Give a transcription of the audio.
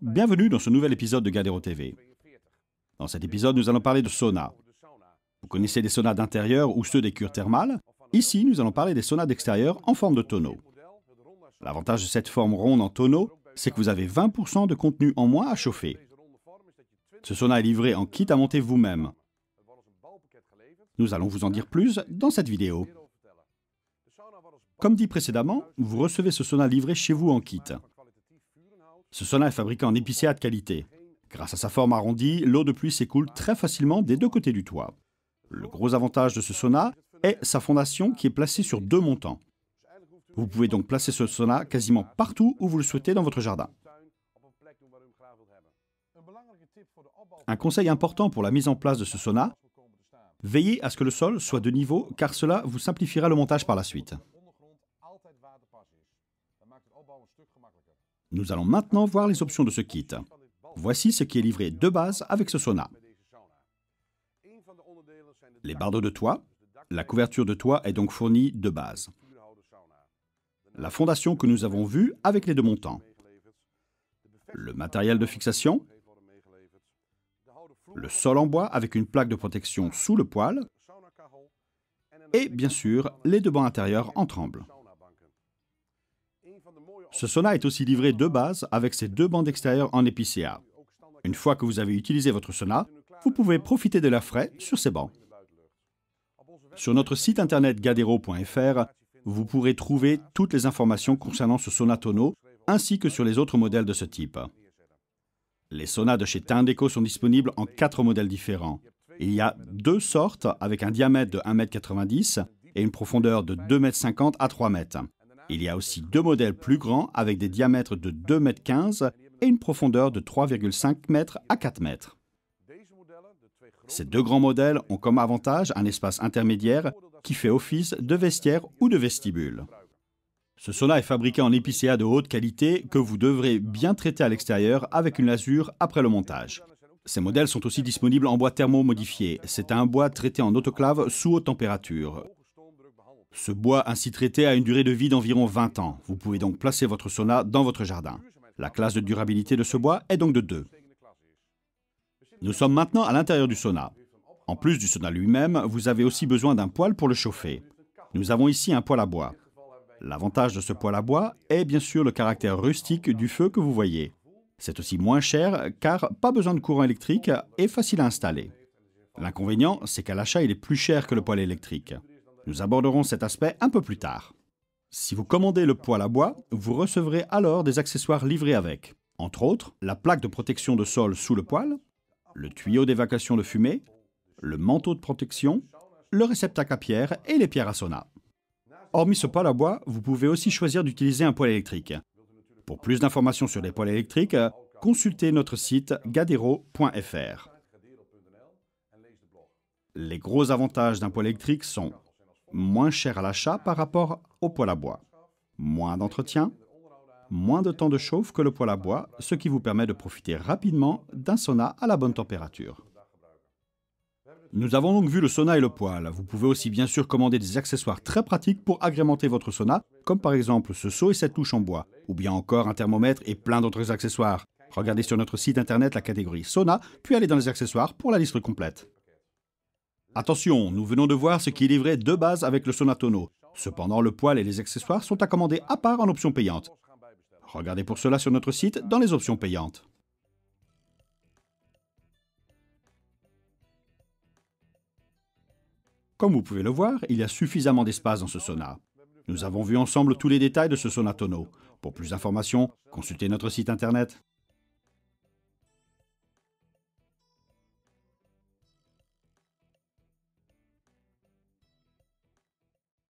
Bienvenue dans ce nouvel épisode de Gadero TV. Dans cet épisode, nous allons parler de sauna. Vous connaissez les saunas d'intérieur ou ceux des cures thermales Ici, nous allons parler des saunas d'extérieur en forme de tonneau. L'avantage de cette forme ronde en tonneau, c'est que vous avez 20% de contenu en moins à chauffer. Ce sauna est livré en kit à monter vous-même. Nous allons vous en dire plus dans cette vidéo. Comme dit précédemment, vous recevez ce sauna livré chez vous en kit. Ce sauna est fabriqué en épicéa de qualité. Grâce à sa forme arrondie, l'eau de pluie s'écoule très facilement des deux côtés du toit. Le gros avantage de ce sauna est sa fondation qui est placée sur deux montants. Vous pouvez donc placer ce sauna quasiment partout où vous le souhaitez dans votre jardin. Un conseil important pour la mise en place de ce sauna, veillez à ce que le sol soit de niveau car cela vous simplifiera le montage par la suite. Nous allons maintenant voir les options de ce kit. Voici ce qui est livré de base avec ce sauna. Les bardeaux de toit. La couverture de toit est donc fournie de base. La fondation que nous avons vue avec les deux montants. Le matériel de fixation. Le sol en bois avec une plaque de protection sous le poêle. Et bien sûr, les deux bancs intérieurs en tremble. Ce sauna est aussi livré de base avec ses deux bandes extérieures en épicéa. Une fois que vous avez utilisé votre sauna, vous pouvez profiter de la frais sur ces bancs. Sur notre site internet gadero.fr, vous pourrez trouver toutes les informations concernant ce sauna tonneau ainsi que sur les autres modèles de ce type. Les saunas de chez Tindeco sont disponibles en quatre modèles différents. Il y a deux sortes avec un diamètre de 1,90 m et une profondeur de 2,50 m à 3 m. Il y a aussi deux modèles plus grands avec des diamètres de 2,15 m et une profondeur de 3,5 m à 4 m. Ces deux grands modèles ont comme avantage un espace intermédiaire qui fait office de vestiaire ou de vestibule. Ce sauna est fabriqué en épicéa de haute qualité que vous devrez bien traiter à l'extérieur avec une lasure après le montage. Ces modèles sont aussi disponibles en bois thermo modifié. C'est un bois traité en autoclave sous haute température. Ce bois ainsi traité a une durée de vie d'environ 20 ans. Vous pouvez donc placer votre sauna dans votre jardin. La classe de durabilité de ce bois est donc de 2. Nous sommes maintenant à l'intérieur du sauna. En plus du sauna lui-même, vous avez aussi besoin d'un poêle pour le chauffer. Nous avons ici un poêle à bois. L'avantage de ce poêle à bois est bien sûr le caractère rustique du feu que vous voyez. C'est aussi moins cher car pas besoin de courant électrique et facile à installer. L'inconvénient, c'est qu'à l'achat, il est plus cher que le poêle électrique. Nous aborderons cet aspect un peu plus tard. Si vous commandez le poêle à bois, vous recevrez alors des accessoires livrés avec, entre autres la plaque de protection de sol sous le poêle, le tuyau d'évacuation de fumée, le manteau de protection, le réceptacle à pierre et les pierres à sauna. Hormis ce poêle à bois, vous pouvez aussi choisir d'utiliser un poêle électrique. Pour plus d'informations sur les poêles électriques, consultez notre site gadero.fr. Les gros avantages d'un poêle électrique sont moins cher à l'achat par rapport au poêle à bois, moins d'entretien, moins de temps de chauffe que le poêle à bois, ce qui vous permet de profiter rapidement d'un sauna à la bonne température. Nous avons donc vu le sauna et le poêle. Vous pouvez aussi bien sûr commander des accessoires très pratiques pour agrémenter votre sauna, comme par exemple ce seau et cette touche en bois, ou bien encore un thermomètre et plein d'autres accessoires. Regardez sur notre site internet la catégorie sauna, puis allez dans les accessoires pour la liste complète. Attention, nous venons de voir ce qui est livré de base avec le Sonatono. Cependant, le poil et les accessoires sont à commander à part en option payante. Regardez pour cela sur notre site dans les options payantes. Comme vous pouvez le voir, il y a suffisamment d'espace dans ce sauna. Nous avons vu ensemble tous les détails de ce Sonatono. Pour plus d'informations, consultez notre site internet.